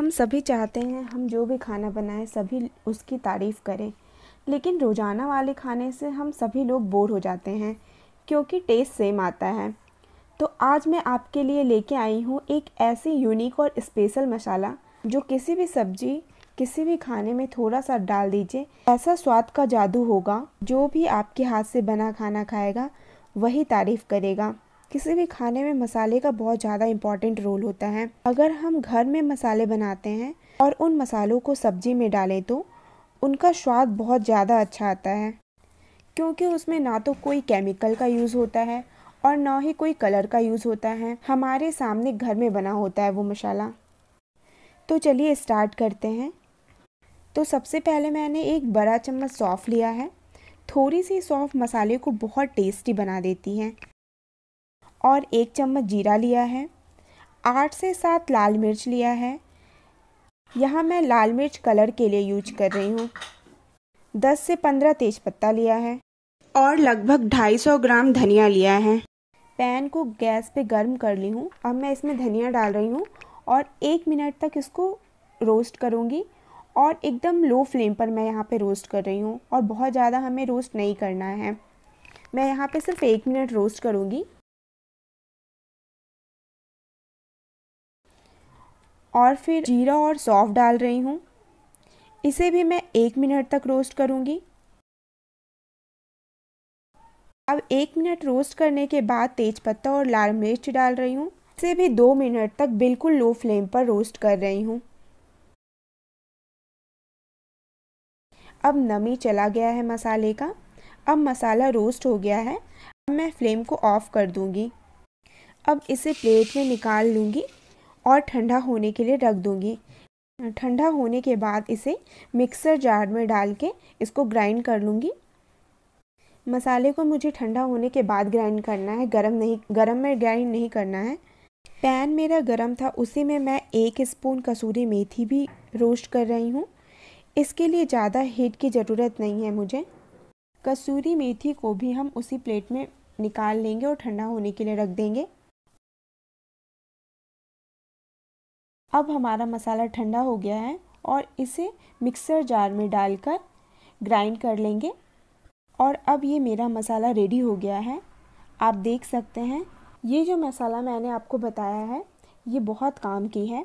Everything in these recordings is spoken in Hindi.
हम सभी चाहते हैं हम जो भी खाना बनाएं सभी उसकी तारीफ़ करें लेकिन रोज़ाना वाले खाने से हम सभी लोग बोर हो जाते हैं क्योंकि टेस्ट सेम आता है तो आज मैं आपके लिए लेके आई हूँ एक ऐसी यूनिक और स्पेशल मसाला जो किसी भी सब्जी किसी भी खाने में थोड़ा सा डाल दीजिए ऐसा स्वाद का जादू होगा जो भी आपके हाथ से बना खाना खाएगा वही तारीफ़ करेगा किसी भी खाने में मसाले का बहुत ज़्यादा इम्पॉर्टेंट रोल होता है अगर हम घर में मसाले बनाते हैं और उन मसालों को सब्जी में डालें तो उनका स्वाद बहुत ज़्यादा अच्छा आता है क्योंकि उसमें ना तो कोई केमिकल का यूज़ होता है और ना ही कोई कलर का यूज़ होता है हमारे सामने घर में बना होता है वो मसाला तो चलिए स्टार्ट करते हैं तो सबसे पहले मैंने एक बड़ा चम्मच सौंफ लिया है थोड़ी सी सौंफ मसाले को बहुत टेस्टी बना देती है और एक चम्मच जीरा लिया है आठ से सात लाल मिर्च लिया है यहाँ मैं लाल मिर्च कलर के लिए यूज कर रही हूँ दस से पंद्रह तेज पत्ता लिया है और लगभग ढाई सौ ग्राम धनिया लिया है पैन को गैस पे गर्म कर ली हूँ अब मैं इसमें धनिया डाल रही हूँ और एक मिनट तक इसको रोस्ट करूँगी और एकदम लो फ्लेम पर मैं यहाँ पे रोस्ट कर रही हूँ और बहुत ज़्यादा हमें रोस्ट नहीं करना है मैं यहाँ पे सिर्फ एक मिनट रोस्ट करूँगी और फिर जीरा और सौफ डाल रही हूँ इसे भी मैं एक मिनट तक रोस्ट करूँगी अब एक मिनट रोस्ट करने के बाद तेज़पत्ता और लाल मिर्च डाल रही हूँ इसे भी दो मिनट तक बिल्कुल लो फ्लेम पर रोस्ट कर रही हूँ अब नमी चला गया है मसाले का अब मसाला रोस्ट हो गया है अब मैं फ्लेम को ऑफ़ कर दूँगी अब इसे प्लेट में निकाल लूँगी और ठंडा होने के लिए रख दूँगी ठंडा होने के बाद इसे मिक्सर जार में डाल के इसको ग्राइंड कर लूँगी मसाले को मुझे ठंडा होने के बाद ग्राइंड करना है गरम नहीं गरम में ग्राइंड नहीं करना है पैन मेरा गरम था उसी में मैं एक स्पून कसूरी मेथी भी रोस्ट कर रही हूँ इसके लिए ज़्यादा हीट की ज़रूरत नहीं है मुझे कसूरी मेथी को भी हम उसी प्लेट में निकाल लेंगे और ठंडा होने के लिए रख देंगे अब हमारा मसाला ठंडा हो गया है और इसे मिक्सर जार में डालकर ग्राइंड कर लेंगे और अब ये मेरा मसाला रेडी हो गया है आप देख सकते हैं ये जो मसाला मैंने आपको बताया है ये बहुत काम की है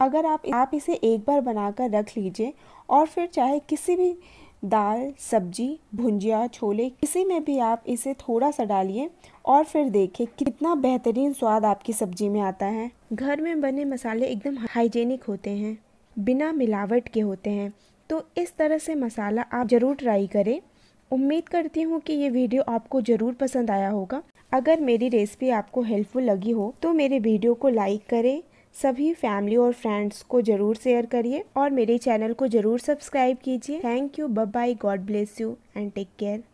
अगर आप आप इसे एक बार बनाकर रख लीजिए और फिर चाहे किसी भी दाल सब्जी भुंजिया छोले किसी में भी आप इसे थोड़ा सा डालिए और फिर देखिए कितना बेहतरीन स्वाद आपकी सब्जी में आता है घर में बने मसाले एकदम हाइजेनिक होते हैं बिना मिलावट के होते हैं तो इस तरह से मसाला आप ज़रूर ट्राई करें उम्मीद करती हूँ कि ये वीडियो आपको ज़रूर पसंद आया होगा अगर मेरी रेसिपी आपको हेल्पफुल लगी हो तो मेरे वीडियो को लाइक करें सभी फैमिली और फ्रेंड्स को जरूर शेयर करिए और मेरे चैनल को जरूर सब्सक्राइब कीजिए thank you bye God bless you and take care